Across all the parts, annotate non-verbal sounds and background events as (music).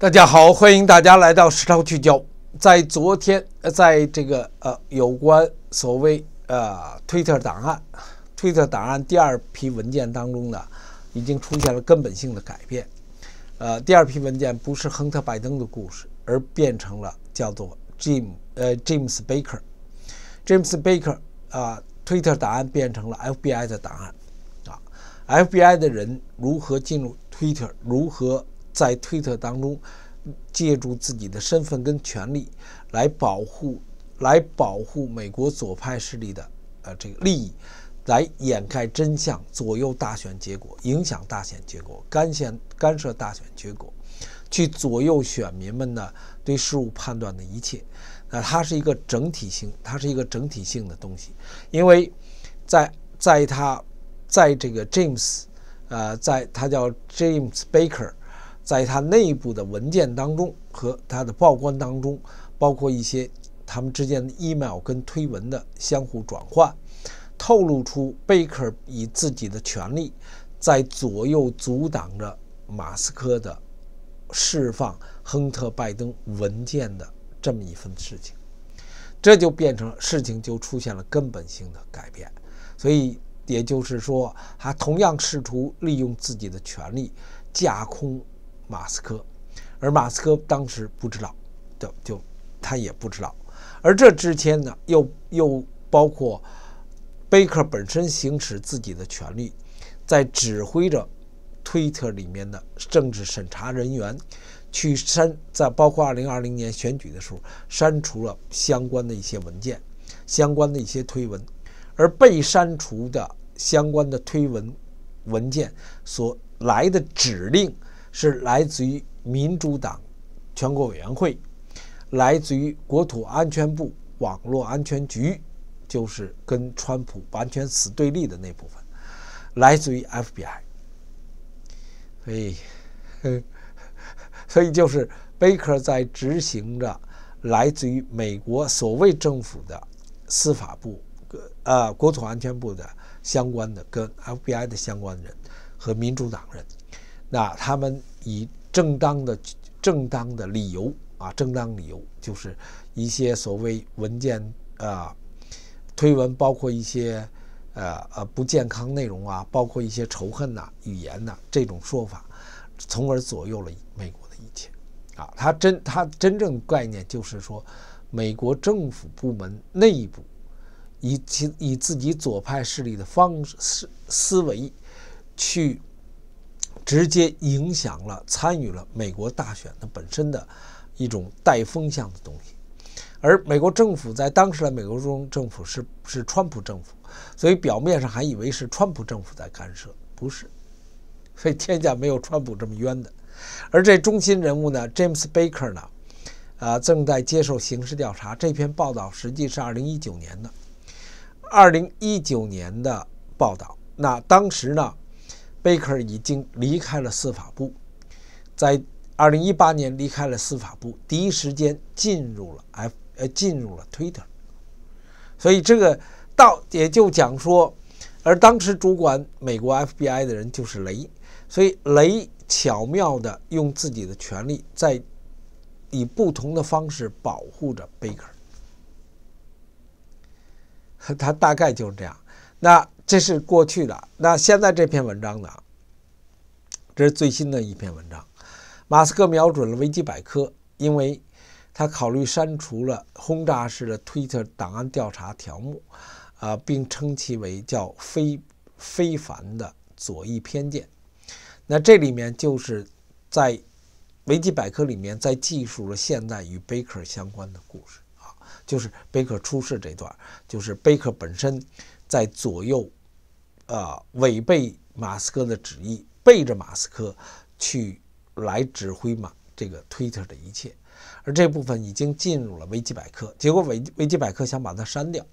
大家好，欢迎大家来到时长聚焦。在昨天，在这个呃，有关所谓呃，Twitter 档案，Twitter 档案第二批文件当中呢，已经出现了根本性的改变。呃，第二批文件不是亨特·拜登的故事，而变成了叫做 Jim 呃 James Baker，James Baker 啊，Twitter 档案变成了 FBI 的档案，啊，FBI 的人如何进入 Twitter，如何？在推特当中，借助自己的身份跟权利来保护、来保护美国左派势力的呃这个利益，来掩盖真相，左右大选结果，影响大选结果，干涉干涉大选结果，去左右选民们呢对事物判断的一切。那它是一个整体性，它是一个整体性的东西。因为在在他在这个 James 呃，在他叫 James Baker。在他内部的文件当中，和他的报关当中，包括一些他们之间的 email 跟推文的相互转换，透露出贝克以自己的权利在左右阻挡着马斯克的释放亨特拜登文件的这么一份事情，这就变成事情就出现了根本性的改变。所以也就是说，他同样试图利用自己的权力架空。马斯克，而马斯克当时不知道就就他也不知道。而这之间呢，又又包括贝克本身行使自己的权利，在指挥着推特里面的政治审查人员去删，在包括二零二零年选举的时候删除了相关的一些文件、相关的一些推文。而被删除的相关的推文文件所来的指令。是来自于民主党全国委员会，来自于国土安全部网络安全局，就是跟川普完全死对立的那部分，来自于 FBI，所以 (laughs) 所以就是贝克在执行着来自于美国所谓政府的司法部呃国土安全部的相关的跟 FBI 的相关人和民主党人。那他们以正当的、正当的理由啊，正当理由就是一些所谓文件啊、推文，包括一些呃呃不健康内容啊，包括一些仇恨呐、语言呐这种说法，从而左右了美国的一切啊。他真他真正概念就是说，美国政府部门内部以其以自己左派势力的方式思维去。直接影响了参与了美国大选的本身的一种带风向的东西，而美国政府在当时的美国中政府是是川普政府，所以表面上还以为是川普政府在干涉，不是，所以天下没有川普这么冤的，而这中心人物呢，James Baker 呢，啊，正在接受刑事调查。这篇报道实际是二零一九年的，二零一九年的报道，那当时呢？贝克 r 已经离开了司法部，在二零一八年离开了司法部，第一时间进入了 F 呃进入了 Twitter，所以这个到也就讲说，而当时主管美国 FBI 的人就是雷，所以雷巧妙的用自己的权利在以不同的方式保护着贝克尔，(laughs) 他大概就是这样。那。这是过去的，那现在这篇文章呢？这是最新的一篇文章。马斯克瞄准了维基百科，因为他考虑删除了轰炸式的推特档案调查条目，啊，并称其为叫非非凡的左翼偏见。那这里面就是在维基百科里面，在记述了现在与贝克相关的故事啊，就是贝克出世这段，就是贝克本身在左右。呃，违背马斯克的旨意，背着马斯克去来指挥马这个 Twitter 的一切，而这部分已经进入了维基百科，结果维维基百科想把它删掉，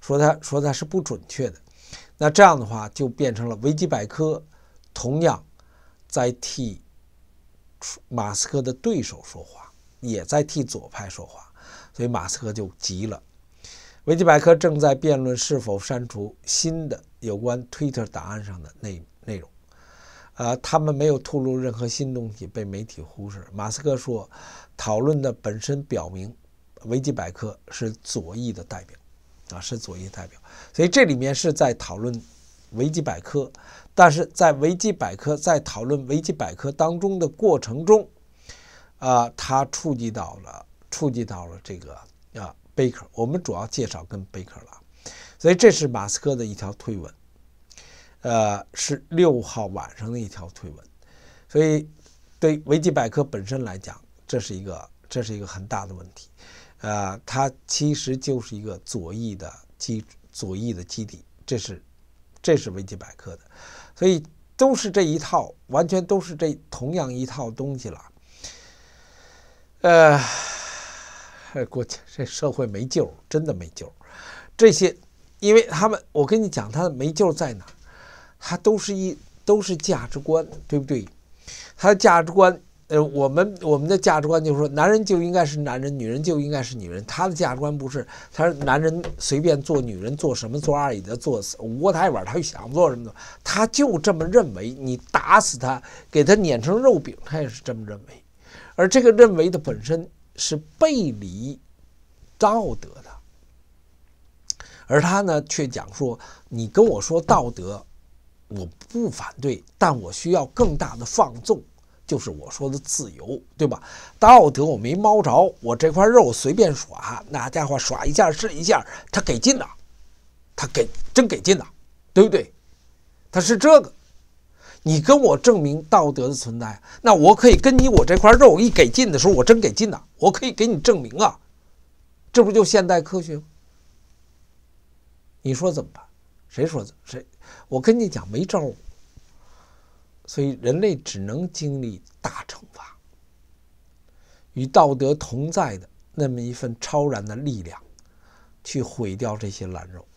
说它说它是不准确的，那这样的话就变成了维基百科同样在替马斯克的对手说话，也在替左派说话，所以马斯克就急了。维基百科正在辩论是否删除新的有关 Twitter 档案上的内内容，啊，他们没有透露任何新东西，被媒体忽视。马斯克说，讨论的本身表明维基百科是左翼的代表，啊，是左翼代表，所以这里面是在讨论维基百科，但是在维基百科在讨论维基百科当中的过程中，啊，它触及到了，触及到了这个啊。贝壳，我们主要介绍跟贝壳了，所以这是马斯克的一条推文，呃，是六号晚上的一条推文，所以对维基百科本身来讲，这是一个这是一个很大的问题，呃，它其实就是一个左翼的基左翼的基底，这是这是维基百科的，所以都是这一套，完全都是这同样一套东西了，呃。这国家，这社会没救，真的没救。这些，因为他们，我跟你讲，他的没救在哪儿？他都是一都是价值观，对不对？他的价值观，呃，我们我们的价值观就是说，男人就应该是男人，女人就应该是女人。他的价值观不是，他是男人随便做，女人做什么做二姨的，做窝台碗，他就想做什么，他就这么认为。你打死他，给他碾成肉饼，他也是这么认为。而这个认为的本身。是背离道德的，而他呢却讲说：“你跟我说道德，我不反对，但我需要更大的放纵，就是我说的自由，对吧？道德我没猫着，我这块肉随便耍那家伙耍一下是一下，他给劲呐，他给真给劲呐，对不对？他是这个。”你跟我证明道德的存在，那我可以跟你我这块肉一给劲的时候，我真给劲呐，我可以给你证明啊，这不就现代科学吗？你说怎么办？谁说的？谁？我跟你讲没招，所以人类只能经历大惩罚，与道德同在的那么一份超然的力量，去毁掉这些烂肉。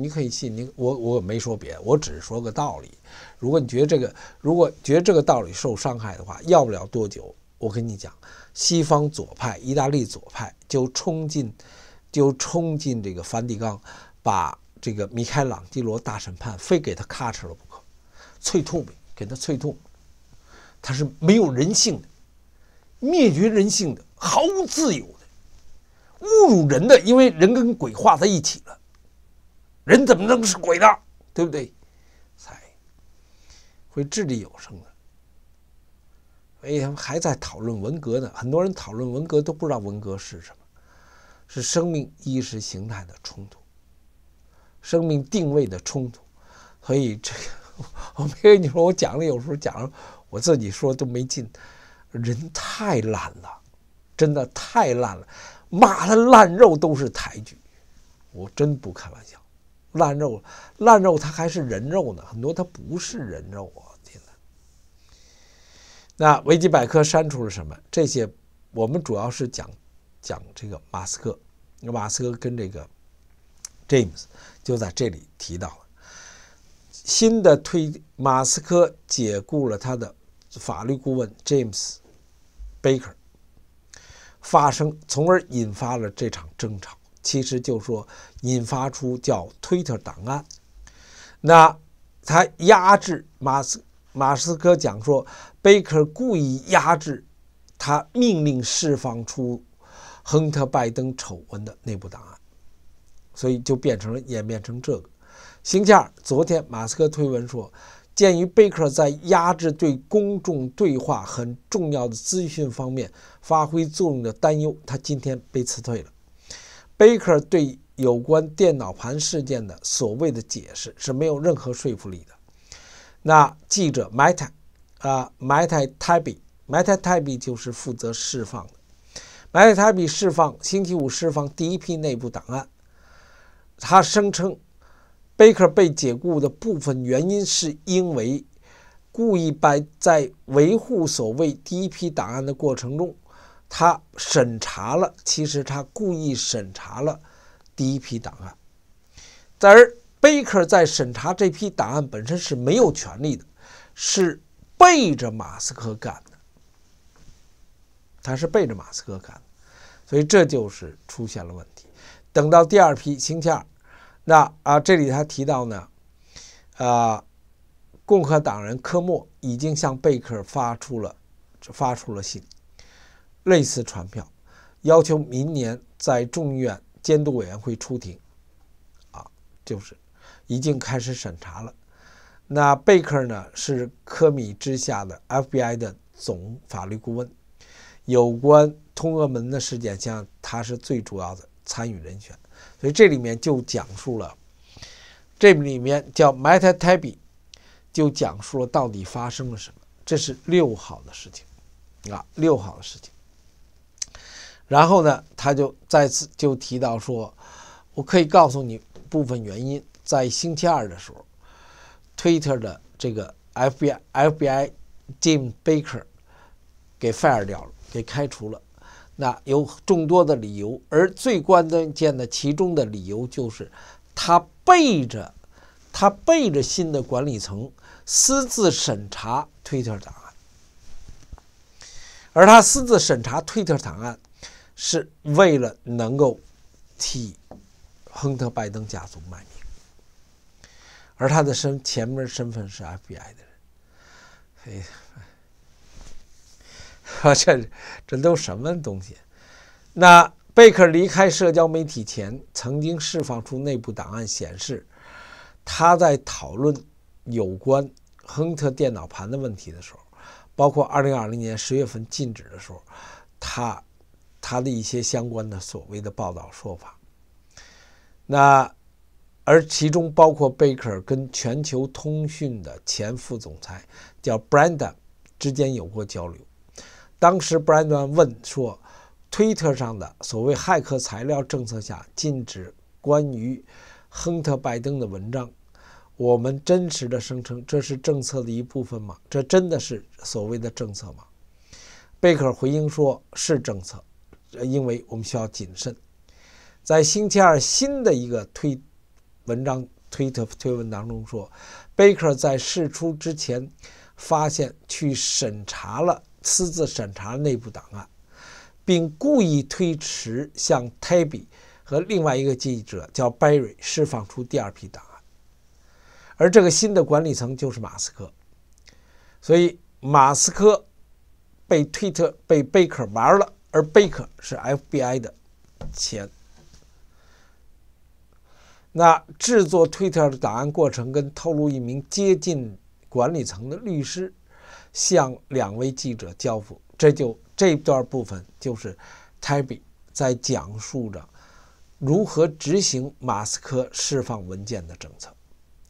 你可以信你我我没说别的，我只是说个道理。如果你觉得这个如果觉得这个道理受伤害的话，要不了多久，我跟你讲，西方左派、意大利左派就冲进就冲进这个梵蒂冈，把这个米开朗基罗大审判非给他咔嚓了不可，催吐给他催吐。他是没有人性的，灭绝人性的，毫无自由的，侮辱人的，因为人跟鬼画在一起了。人怎么能是鬼的？对不对？才会掷地有声的。所以他们还在讨论文革呢。很多人讨论文革都不知道文革是什么，是生命意识形态的冲突，生命定位的冲突。所以这个，(laughs) 我没跟你说，我讲了，有时候讲了，我自己说都没劲。人太烂了，真的太烂了，骂他烂肉都是抬举。我真不开玩笑。烂肉，烂肉，它还是人肉呢？很多它不是人肉啊！天哪！那维基百科删除了什么？这些我们主要是讲讲这个马斯克，马斯克跟这个 James 就在这里提到了新的推，马斯克解雇了他的法律顾问 James Baker，发生，从而引发了这场争吵。其实就说引发出叫 Twitter 档案，那他压制马斯马斯克讲说，贝克故意压制，他命令释放出亨特拜登丑闻的内部档案，所以就变成了演变成这个星期二，昨天马斯克推文说，鉴于贝克在压制对公众对话很重要的资讯方面发挥作用的担忧，他今天被辞退了。贝克对有关电脑盘事件的所谓的解释是没有任何说服力的。那记者 m t a 啊，，Matt b 麦 t t Tabby 就是负责释放的。Matt Tabby 释放星期五释放第一批内部档案，他声称贝克被解雇的部分原因是因为故意把在维护所谓第一批档案的过程中。他审查了，其实他故意审查了第一批档案，然而贝克在审查这批档案本身是没有权利的，是背着马斯克干的，他是背着马斯克干，所以这就是出现了问题。等到第二批星期二，那啊，这里他提到呢，啊，共和党人科莫已经向贝克发出了发出了信。类似传票，要求明年在众议院监督委员会出庭，啊，就是已经开始审查了。那贝克呢，是科米之下的 FBI 的总法律顾问，有关通俄门的事件，像他是最主要的参与人选，所以这里面就讲述了，这里面叫 Mata t a b y 就讲述了到底发生了什么。这是六号的事情，啊，六号的事情。然后呢，他就再次就提到说，我可以告诉你部分原因。在星期二的时候，Twitter 的这个 FBI FBI Jim Baker 给 fire 掉了，给开除了。那有众多的理由，而最关键的其中的理由就是，他背着他背着新的管理层私自审查 Twitter 档案，而他私自审查 Twitter 档案。是为了能够替亨特·拜登家族卖命，而他的身前面身份是 FBI 的人。嘿，这 (laughs) 这都什么东西？那贝克离开社交媒体前，曾经释放出内部档案显示，他在讨论有关亨特电脑盘的问题的时候，包括二零二零年十月份禁止的时候，他。他的一些相关的所谓的报道说法，那而其中包括贝克尔跟全球通讯的前副总裁叫 Brandt 之间有过交流。当时 Brandt 问说：“Twitter 上的所谓‘骇客材料政策’下禁止关于亨特·拜登的文章，我们真实的声称这是政策的一部分吗？这真的是所谓的政策吗？”贝克尔回应说：“是政策。”因为我们需要谨慎。在星期二新的一个推文章推特推文当中说，贝克在事出之前发现去审查了私自审查内部档案，并故意推迟向泰比和另外一个记者叫 r 瑞释放出第二批档案。而这个新的管理层就是马斯克，所以马斯克被推特被贝克玩了。而贝克是 FBI 的钱。那制作 Twitter 的档案过程，跟透露一名接近管理层的律师向两位记者交付，这就这段部分就是 Tabby 在讲述着如何执行马斯克释放文件的政策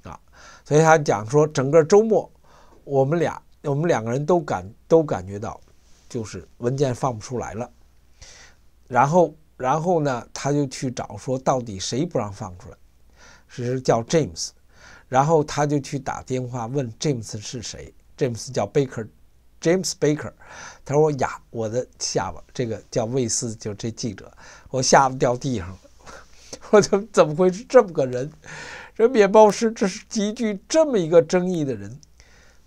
啊。所以他讲说，整个周末我们俩，我们两个人都感都感觉到。就是文件放不出来了，然后，然后呢，他就去找说，到底谁不让放出来？是叫 James，然后他就去打电话问 James 是谁。James 叫 Baker，James Baker，他说呀，我的下巴，这个叫卫斯，就这记者，我下巴掉地上了。(laughs) 我怎怎么会是这么个人？这面包师，这是极具这么一个争议的人，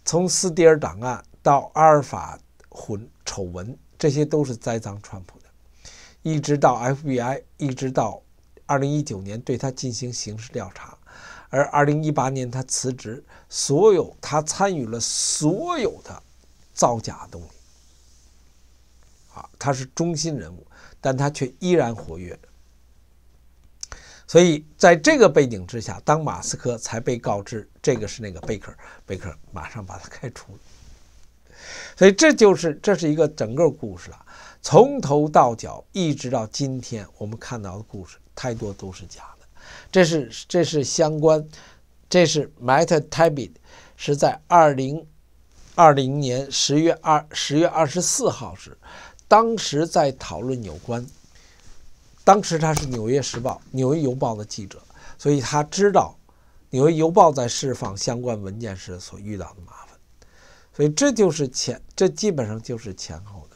从斯蒂尔档案到阿尔法魂，丑闻，这些都是栽赃川普的，一直到 FBI，一直到二零一九年对他进行刑事调查，而二零一八年他辞职，所有他参与了所有的造假东西。啊，他是中心人物，但他却依然活跃所以在这个背景之下，当马斯克才被告知这个是那个贝克，贝克马上把他开除了。所以这就是这是一个整个故事了，从头到脚一直到今天，我们看到的故事太多都是假的。这是这是相关，这是 Matt t a b b i 是在二零二零年十月二十月二十四号时，当时在讨论有关，当时他是《纽约时报》《纽约邮报》的记者，所以他知道，《纽约邮报》在释放相关文件时所遇到的麻烦。所以这就是前，这基本上就是前后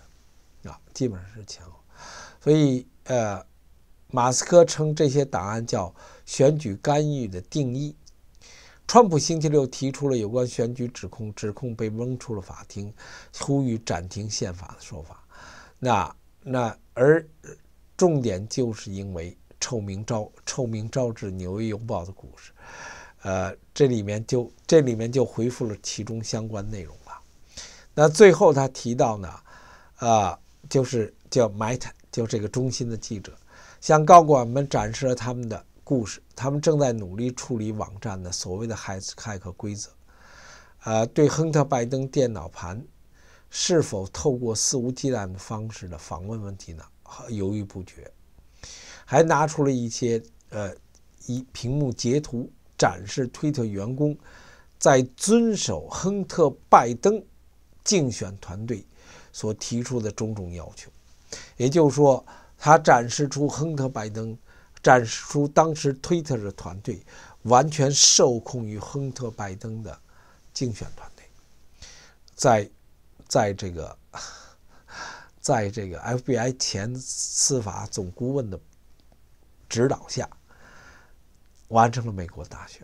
的，啊，基本上是前后。所以呃，马斯克称这些档案叫选举干预的定义。川普星期六提出了有关选举指控，指控被扔出了法庭，呼吁暂停宪法的说法。那那而重点就是因为臭名昭臭名昭著纽约邮报的故事。呃，这里面就这里面就回复了其中相关内容。那最后他提到呢，呃，就是叫 Matt，就这个中心的记者，向高管们展示了他们的故事，他们正在努力处理网站的所谓的 “hack h c 规则。呃，对亨特·拜登电脑盘是否透过肆无忌惮的方式的访问问题呢，犹豫不决，还拿出了一些呃一屏幕截图展示推特员工在遵守亨特·拜登。竞选团队所提出的种种要求，也就是说，他展示出亨特·拜登展示出当时推特的团队完全受控于亨特·拜登的竞选团队，在在这个在这个 FBI 前司法总顾问的指导下，完成了美国大选。